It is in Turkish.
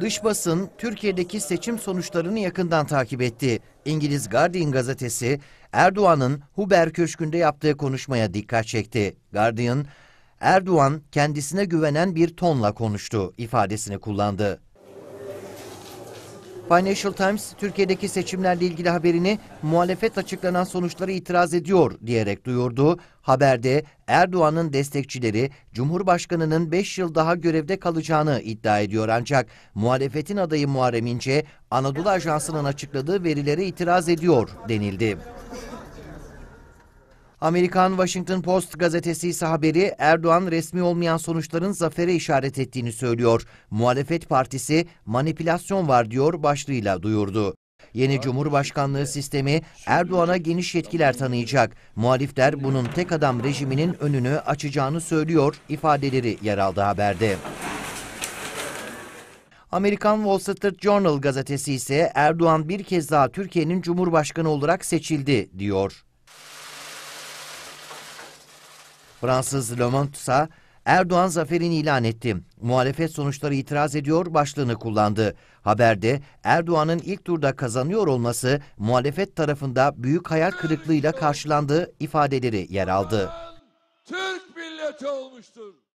Dış basın Türkiye'deki seçim sonuçlarını yakından takip etti. İngiliz Guardian gazetesi Erdoğan'ın Huber Köşkü'nde yaptığı konuşmaya dikkat çekti. Guardian, Erdoğan kendisine güvenen bir tonla konuştu ifadesini kullandı. Financial Times Türkiye'deki seçimlerle ilgili haberini muhalefet açıklanan sonuçları itiraz ediyor diyerek duyurdu. Haberde Erdoğan'ın destekçileri Cumhurbaşkanı'nın 5 yıl daha görevde kalacağını iddia ediyor ancak muhalefetin adayı Muharrem İnce Anadolu Ajansı'nın açıkladığı verilere itiraz ediyor denildi. Amerikan Washington Post gazetesi ise haberi Erdoğan resmi olmayan sonuçların zafere işaret ettiğini söylüyor. Muhalefet partisi manipülasyon var diyor başlığıyla duyurdu. Yeni Cumhurbaşkanlığı sistemi Erdoğan'a geniş yetkiler tanıyacak. Muhalifler bunun tek adam rejiminin önünü açacağını söylüyor ifadeleri yer aldı haberde. Amerikan Wall Street Journal gazetesi ise Erdoğan bir kez daha Türkiye'nin Cumhurbaşkanı olarak seçildi diyor. Fransız Le Monde Erdoğan zaferini ilan etti. Muhalefet sonuçları itiraz ediyor başlığını kullandı. Haberde Erdoğan'ın ilk turda kazanıyor olması muhalefet tarafında büyük hayal kırıklığıyla karşılandığı ifadeleri yer aldı. Türk milleti olmuştur.